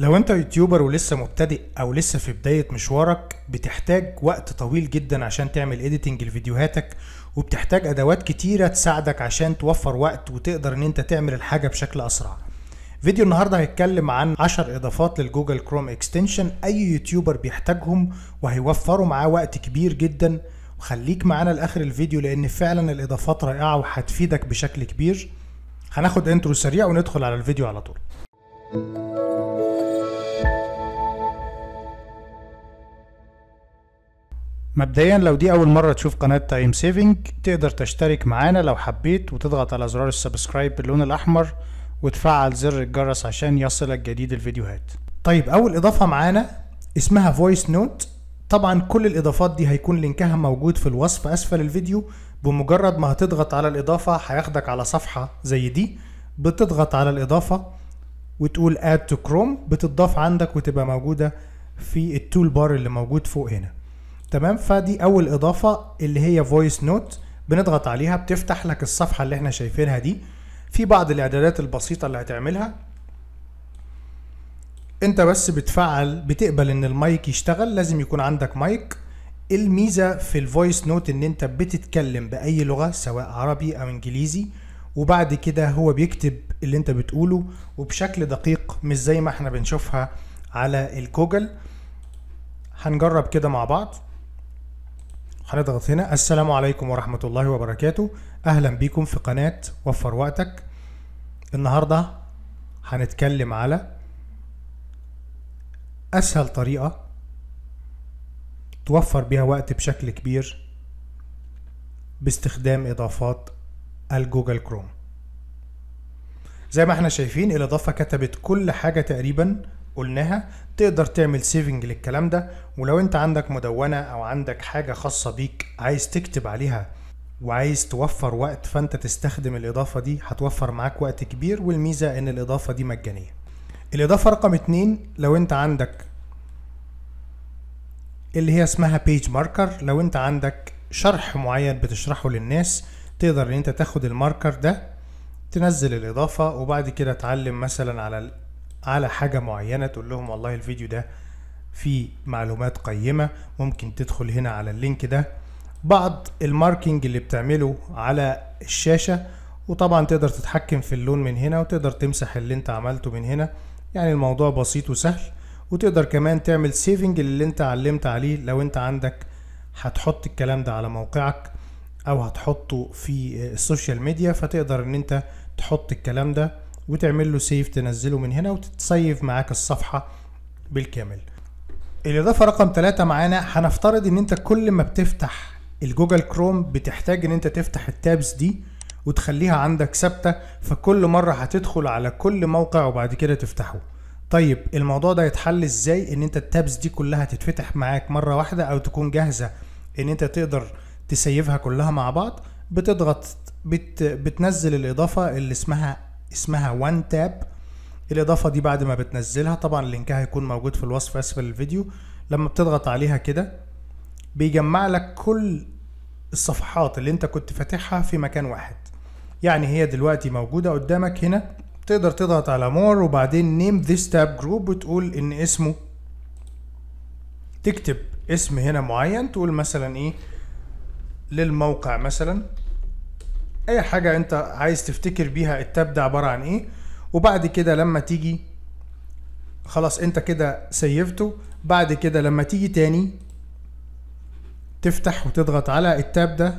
لو انت يوتيوبر ولسه مبتدئ او لسه في بداية مشوارك بتحتاج وقت طويل جدا عشان تعمل ايديتنج لفيديوهاتك وبتحتاج ادوات كتيرة تساعدك عشان توفر وقت وتقدر ان انت تعمل الحاجة بشكل اسرع فيديو النهاردة هيتكلم عن 10 اضافات للجوجل كروم اكستنشن اي يوتيوبر بيحتاجهم وهيوفروا معاه وقت كبير جدا وخليك معانا لاخر الفيديو لان فعلا الاضافات رائعة وهتفيدك بشكل كبير هناخد انترو سريع وندخل على الفيديو على طول مبدئيا لو دي اول مره تشوف قناه تايم سيفنج تقدر تشترك معانا لو حبيت وتضغط على زرار السبسكرايب باللون الاحمر وتفعل زر الجرس عشان يصلك جديد الفيديوهات طيب اول اضافه معانا اسمها فويس نوت طبعا كل الاضافات دي هيكون لينكها موجود في الوصف اسفل الفيديو بمجرد ما هتضغط على الاضافه هياخدك على صفحه زي دي بتضغط على الاضافه وتقول اد تو كروم بتضاف عندك وتبقى موجوده في التول بار اللي موجود فوق هنا تمام فدي اول اضافه اللي هي فويس نوت بنضغط عليها بتفتح لك الصفحه اللي احنا شايفينها دي في بعض الاعدادات البسيطه اللي هتعملها انت بس بتفعل بتقبل ان المايك يشتغل لازم يكون عندك مايك الميزه في الفويس نوت ان انت بتتكلم باي لغه سواء عربي او انجليزي وبعد كده هو بيكتب اللي انت بتقوله وبشكل دقيق مش زي ما احنا بنشوفها على الجوجل هنجرب كده مع بعض هنضغط هنا السلام عليكم ورحمة الله وبركاته أهلا بيكم في قناة وفر وقتك النهاردة هنتكلم على أسهل طريقة توفر بيها وقت بشكل كبير باستخدام إضافات الجوجل كروم زي ما احنا شايفين الإضافة كتبت كل حاجة تقريبا قلناها تقدر تعمل سيفنج للكلام ده ولو انت عندك مدونة او عندك حاجة خاصة بيك عايز تكتب عليها وعايز توفر وقت فانت تستخدم الاضافة دي هتوفر معاك وقت كبير والميزة ان الاضافة دي مجانية الاضافة رقم اتنين لو انت عندك اللي هي اسمها بيج ماركر لو انت عندك شرح معين بتشرحه للناس تقدر ان انت تاخد الماركر ده تنزل الاضافة وبعد كده تعلم مثلا على على حاجه معينه تقول لهم والله الفيديو ده فيه معلومات قيمه ممكن تدخل هنا على اللينك ده بعض الماركينج اللي بتعمله على الشاشه وطبعا تقدر تتحكم في اللون من هنا وتقدر تمسح اللي انت عملته من هنا يعني الموضوع بسيط وسهل وتقدر كمان تعمل سيفنج اللي انت علمت عليه لو انت عندك هتحط الكلام ده على موقعك او هتحطه في السوشيال ميديا فتقدر ان انت تحط الكلام ده وتعمل له سيف تنزله من هنا وتتسيف معاك الصفحه بالكامل الاضافه رقم ثلاثة معانا هنفترض ان انت كل ما بتفتح الجوجل كروم بتحتاج ان انت تفتح التابز دي وتخليها عندك ثابته فكل مره هتدخل على كل موقع وبعد كده تفتحه طيب الموضوع ده يتحل ازاي ان انت التابز دي كلها تتفتح معاك مره واحده او تكون جاهزه ان انت تقدر تسيفها كلها مع بعض بتضغط بت بتنزل الاضافه اللي اسمها اسمها وان تاب الاضافه دي بعد ما بتنزلها طبعا لينكها هيكون موجود في الوصف اسفل الفيديو لما بتضغط عليها كده بيجمع لك كل الصفحات اللي انت كنت فاتحها في مكان واحد يعني هي دلوقتي موجوده قدامك هنا تقدر تضغط على مور وبعدين نيم ذيس تاب جروب وتقول ان اسمه تكتب اسم هنا معين تقول مثلا ايه للموقع مثلا اي حاجه انت عايز تفتكر بيها التاب ده عباره عن ايه وبعد كده لما تيجي خلاص انت كده سيفته بعد كده لما تيجي تاني تفتح وتضغط على التاب ده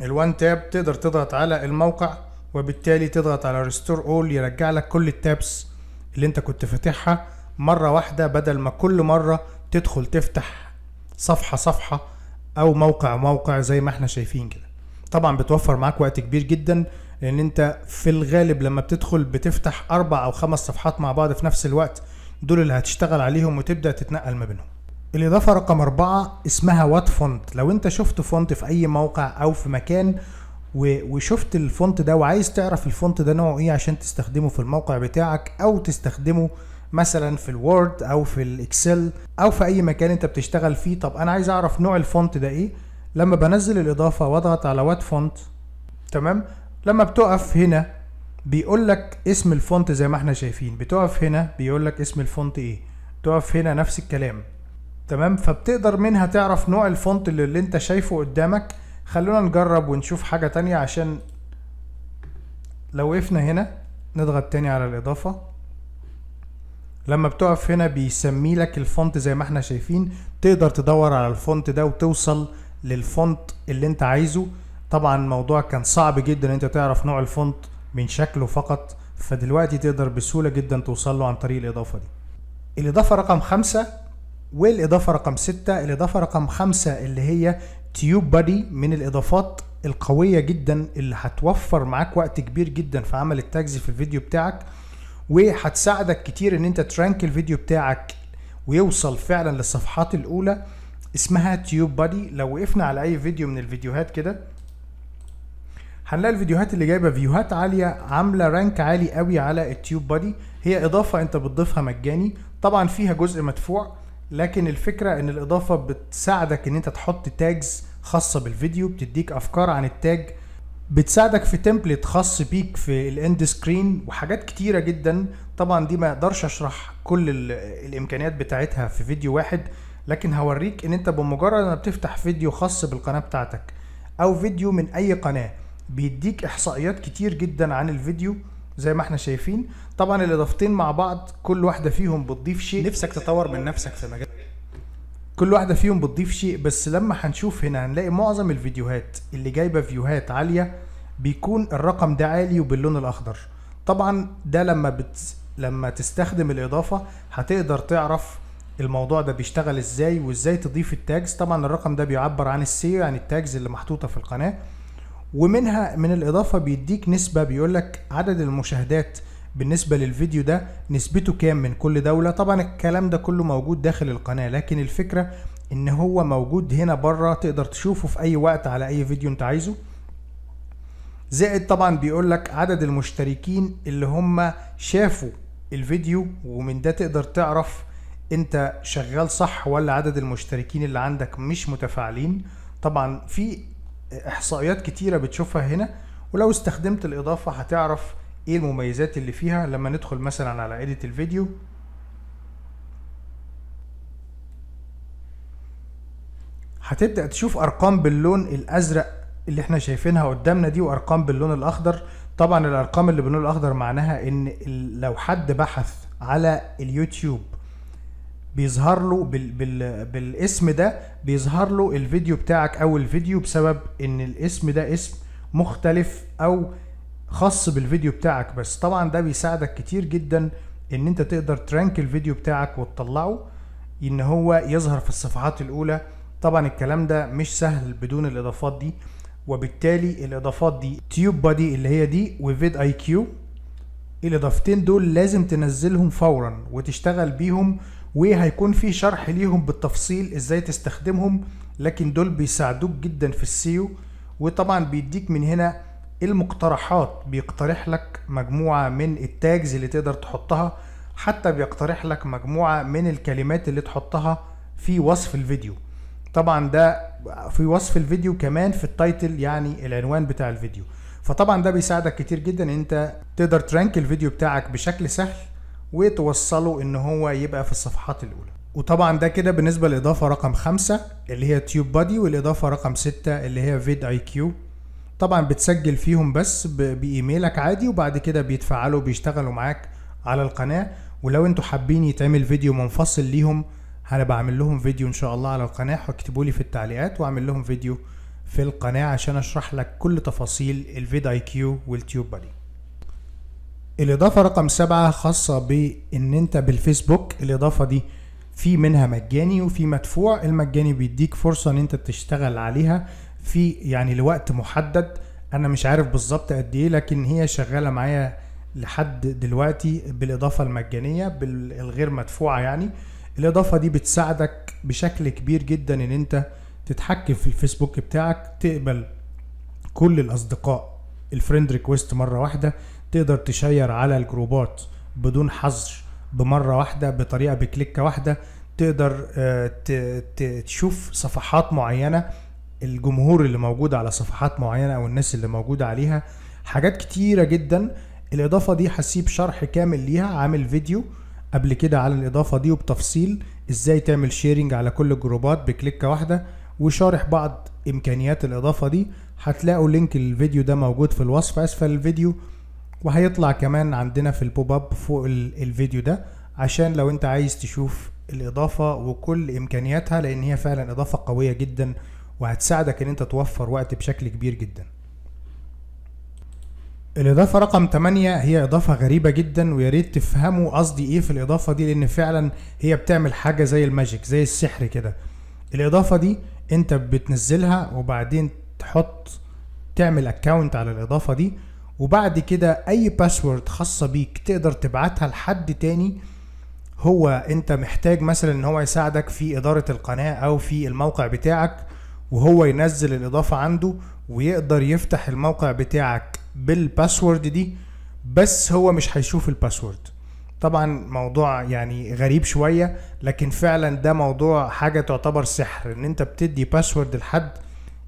الوان تاب تقدر تضغط على الموقع وبالتالي تضغط على ريستور اول يرجع لك كل التابس اللي انت كنت فاتحها مرة واحدة بدل ما كل مرة تدخل تفتح صفحة صفحة او موقع موقع زي ما احنا شايفين كده طبعا بتوفر معاك وقت كبير جدا لان انت في الغالب لما بتدخل بتفتح اربع او خمس صفحات مع بعض في نفس الوقت دول اللي هتشتغل عليهم وتبدا تتنقل ما بينهم الاضافه رقم أربعة اسمها وات فونت لو انت شفت فونت في اي موقع او في مكان وشفت الفونت ده وعايز تعرف الفونت ده نوعه ايه عشان تستخدمه في الموقع بتاعك او تستخدمه مثلا في الوورد او في الاكسل او في اي مكان انت بتشتغل فيه طب انا عايز اعرف نوع الفونت ده ايه لما بنزل الاضافه واضغط على وات فونت تمام لما بتقف هنا بيقول لك اسم الفونت زي ما احنا شايفين بتقف هنا بيقول لك اسم الفونت ايه تقف هنا نفس الكلام تمام فبتقدر منها تعرف نوع الفونت اللي, اللي انت شايفه قدامك خلونا نجرب ونشوف حاجه تانية عشان لو وقفنا هنا نضغط تاني على الاضافه لما بتقف هنا بيسمي لك الفونت زي ما احنا شايفين تقدر تدور على الفونت ده وتوصل للفونت اللي انت عايزه طبعا الموضوع كان صعب جدا ان انت تعرف نوع الفونت من شكله فقط فدلوقتي تقدر بسهوله جدا توصل له عن طريق الاضافه دي الاضافه رقم خمسة والاضافه رقم ستة الاضافه رقم خمسة اللي هي تيوب بادي من الاضافات القويه جدا اللي هتوفر معاك وقت كبير جدا في عمل التاجز في الفيديو بتاعك وهتساعدك كتير ان انت ترانك الفيديو بتاعك ويوصل فعلا للصفحات الاولى اسمها تيوب بادي لو وقفنا على اي فيديو من الفيديوهات كده هنلاقي الفيديوهات اللي جايبه فيوهات عاليه عامله رانك عالي قوي على التيوب بادي هي اضافه انت بتضيفها مجاني طبعا فيها جزء مدفوع لكن الفكره ان الاضافه بتساعدك ان انت تحط تاجز خاصه بالفيديو بتديك افكار عن التاج بتساعدك في تمبلت خاص بيك في الاند سكرين وحاجات كتيره جدا طبعا دي ما اقدرش اشرح كل الامكانيات بتاعتها في فيديو واحد لكن هوريك ان انت بمجرد ما بتفتح فيديو خاص بالقناه بتاعتك او فيديو من اي قناه بيديك احصائيات كتير جدا عن الفيديو زي ما احنا شايفين طبعا الاضافتين مع بعض كل واحده فيهم بتضيف شيء نفسك تطور من نفسك في مجال كل واحدة فيهم بتضيف شيء بس لما هنشوف هنا هنلاقي معظم الفيديوهات اللي جايبة فيوهات عالية بيكون الرقم ده عالي وباللون الأخضر طبعا ده لما بت... لما تستخدم الإضافة هتقدر تعرف الموضوع ده بيشتغل ازاي وازاي تضيف التاجز طبعا الرقم ده بيعبر عن السيو يعني التاجز اللي محطوطه في القناه ومنها من الاضافه بيديك نسبه بيقول لك عدد المشاهدات بالنسبه للفيديو ده نسبته كام من كل دوله طبعا الكلام ده كله موجود داخل القناه لكن الفكره ان هو موجود هنا بره تقدر تشوفه في اي وقت على اي فيديو انت عايزه زائد طبعا بيقول لك عدد المشتركين اللي هم شافوا الفيديو ومن ده تقدر تعرف انت شغال صح ولا عدد المشتركين اللي عندك مش متفاعلين طبعا في احصائيات كتيره بتشوفها هنا ولو استخدمت الاضافه هتعرف ايه المميزات اللي فيها لما ندخل مثلا على اديت الفيديو هتبدا تشوف ارقام باللون الازرق اللي احنا شايفينها قدامنا دي وارقام باللون الاخضر طبعا الارقام اللي باللون الاخضر معناها ان لو حد بحث على اليوتيوب بيظهر له بال بال بالاسم ده بيظهر له الفيديو بتاعك او الفيديو بسبب ان الاسم ده اسم مختلف او خاص بالفيديو بتاعك بس طبعا ده بيساعدك كتير جدا ان انت تقدر ترانك الفيديو بتاعك وتطلعه ان هو يظهر في الصفحات الاولى طبعا الكلام ده مش سهل بدون الاضافات دي وبالتالي الاضافات دي تيوب بادي اللي هي دي وفيد اي كيو الاضافتين دول لازم تنزلهم فورا وتشتغل بيهم وهيكون في شرح ليهم بالتفصيل ازاي تستخدمهم لكن دول بيساعدوك جدا في السيو وطبعا بيديك من هنا المقترحات بيقترح لك مجموعة من التاجز اللي تقدر تحطها حتى بيقترح لك مجموعة من الكلمات اللي تحطها في وصف الفيديو طبعا ده في وصف الفيديو كمان في التايتل يعني العنوان بتاع الفيديو فطبعا ده بيساعدك كتير جدا انت تقدر ترانك الفيديو بتاعك بشكل سهل وتوصله ان هو يبقى في الصفحات الاولى وطبعا ده كده بالنسبه للاضافه رقم خمسة اللي هي تيوب بادي والاضافه رقم ستة اللي هي فيد اي كيو طبعا بتسجل فيهم بس بايميلك عادي وبعد كده بيتفعلوا بيشتغلوا معاك على القناه ولو انتوا حابين يتعمل فيديو منفصل ليهم هنبقى بعمل لهم فيديو ان شاء الله على القناه واكتبوا لي في التعليقات واعمل لهم فيديو في القناه عشان اشرح لك كل تفاصيل الفيد اي كيو والتيوب بادي الاضافه رقم سبعة خاصه بان انت بالفيسبوك الاضافه دي في منها مجاني وفي مدفوع المجاني بيديك فرصه ان انت تشتغل عليها في يعني لوقت محدد انا مش عارف بالظبط قد ايه لكن هي شغاله معايا لحد دلوقتي بالاضافه المجانيه بالغير مدفوعه يعني الاضافه دي بتساعدك بشكل كبير جدا ان انت تتحكم في الفيسبوك بتاعك تقبل كل الاصدقاء الفريند ريكويست مره واحده تقدر تشير على الجروبات بدون حظر بمره واحده بطريقه بكليكه واحده تقدر آه، تشوف صفحات معينه الجمهور اللي موجود على صفحات معينه او الناس اللي موجوده عليها حاجات كتيره جدا الاضافه دي هسيب شرح كامل ليها عامل فيديو قبل كده على الاضافه دي وبتفصيل ازاي تعمل شيرنج على كل الجروبات بكليكه واحده وشارح بعض امكانيات الاضافه دي هتلاقوا لينك الفيديو ده موجود في الوصف اسفل الفيديو وهيطلع كمان عندنا في البوب اب فوق الفيديو ده عشان لو انت عايز تشوف الاضافه وكل امكانياتها لان هي فعلا اضافه قويه جدا وهتساعدك ان انت توفر وقت بشكل كبير جدا الإضافة رقم 8 هي إضافة غريبة جدا ويا ريت تفهموا قصدي إيه في الإضافة دي لأن فعلا هي بتعمل حاجة زي الماجيك زي السحر كده. الإضافة دي أنت بتنزلها وبعدين تحط تعمل أكاونت على الإضافة دي وبعد كده اي باسورد خاصة بيك تقدر تبعتها لحد تاني هو انت محتاج مثلا ان هو يساعدك في ادارة القناة او في الموقع بتاعك وهو ينزل الاضافة عنده ويقدر يفتح الموقع بتاعك بالباسورد دي بس هو مش هيشوف الباسورد طبعا موضوع يعني غريب شوية لكن فعلا ده موضوع حاجة تعتبر سحر ان انت بتدي باسورد لحد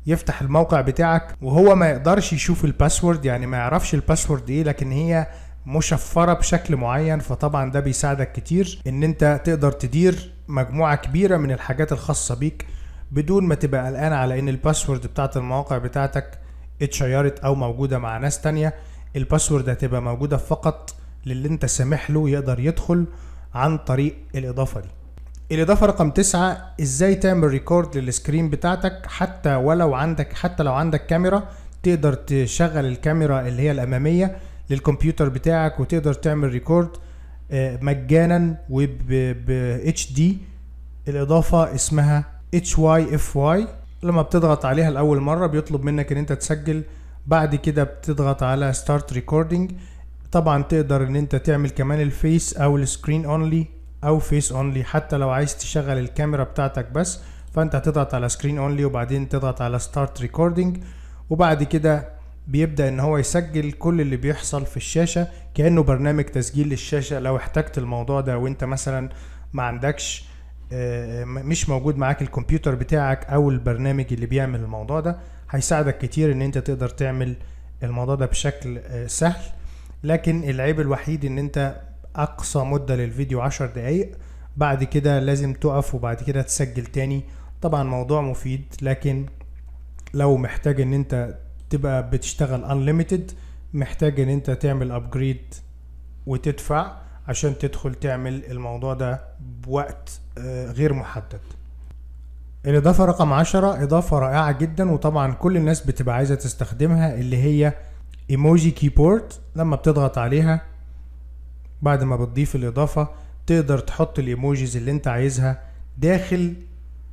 يفتح الموقع بتاعك وهو ما يقدرش يشوف الباسورد يعني ما يعرفش الباسورد ايه لكن هي مشفره بشكل معين فطبعا ده بيساعدك كتير ان انت تقدر تدير مجموعه كبيره من الحاجات الخاصه بيك بدون ما تبقى قلقان على ان الباسورد بتاعت المواقع بتاعتك اتشيرت او موجوده مع ناس تانية الباسورد هتبقى موجوده فقط للي انت سامح له يقدر يدخل عن طريق الاضافه دي الاضافه رقم تسعة ازاي تعمل ريكورد للسكرين بتاعتك حتى ولو عندك حتى لو عندك كاميرا تقدر تشغل الكاميرا اللي هي الاماميه للكمبيوتر بتاعك وتقدر تعمل ريكورد آه، مجانا وب اتش دي الاضافه اسمها اتش واي اف واي لما بتضغط عليها لاول مره بيطلب منك ان انت تسجل بعد كده بتضغط على ستارت ريكوردنج طبعا تقدر ان انت تعمل كمان الفيس او السكرين اونلي او فيس اونلي حتى لو عايز تشغل الكاميرا بتاعتك بس فانت هتضغط على سكرين اونلي وبعدين تضغط على ستارت ريكوردنج وبعد كده بيبدا ان هو يسجل كل اللي بيحصل في الشاشه كانه برنامج تسجيل للشاشه لو احتجت الموضوع ده وانت مثلا ما عندكش آه، مش موجود معاك الكمبيوتر بتاعك او البرنامج اللي بيعمل الموضوع ده هيساعدك كتير ان انت تقدر تعمل الموضوع ده بشكل آه، سهل لكن العيب الوحيد ان انت اقصى مده للفيديو 10 دقائق بعد كده لازم تقف وبعد كده تسجل تاني طبعا موضوع مفيد لكن لو محتاج ان انت تبقى بتشتغل unlimited محتاج ان انت تعمل ابجريد وتدفع عشان تدخل تعمل الموضوع ده بوقت آه، غير محدد الإضافة رقم عشرة إضافة رائعة جدا وطبعا كل الناس بتبقى عايزة تستخدمها اللي هي ايموجي كيبورد لما بتضغط عليها بعد ما بتضيف الاضافة تقدر تحط الايموجيز اللي انت عايزها داخل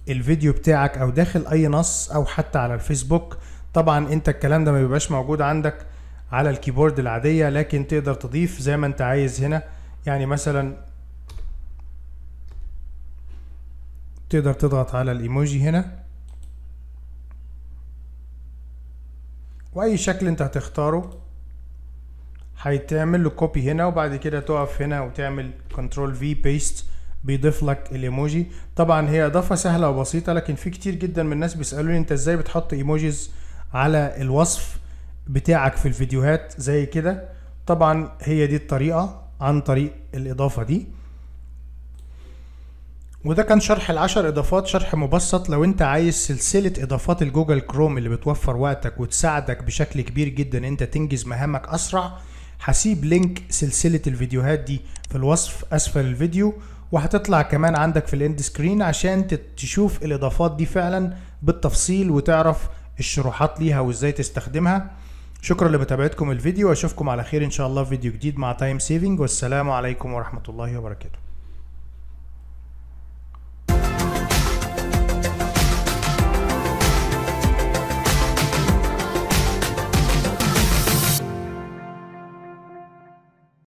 الفيديو بتاعك او داخل اي نص او حتى على الفيسبوك طبعا انت الكلام ده ما بيبقاش موجود عندك على الكيبورد العادية لكن تقدر تضيف زي ما انت عايز هنا يعني مثلا تقدر تضغط على الايموجي هنا واي شكل انت هتختاره هيتعمل له كوبي هنا وبعد كده تقف هنا وتعمل كنترول في بيست بيضيف لك الايموجي طبعا هي اضافه سهله وبسيطه لكن في كتير جدا من الناس بيسالوني انت ازاي بتحط ايموجيز على الوصف بتاعك في الفيديوهات زي كده طبعا هي دي الطريقه عن طريق الاضافه دي وده كان شرح العشر اضافات شرح مبسط لو انت عايز سلسلة اضافات الجوجل كروم اللي بتوفر وقتك وتساعدك بشكل كبير جدا انت تنجز مهامك اسرع هسيب لينك سلسلة الفيديوهات دي في الوصف أسفل الفيديو وهتطلع كمان عندك في الاند سكرين عشان تشوف الإضافات دي فعلا بالتفصيل وتعرف الشروحات ليها وإزاي تستخدمها شكرا لمتابعتكم الفيديو واشوفكم على خير ان شاء الله في فيديو جديد مع تايم سيفنج والسلام عليكم ورحمة الله وبركاته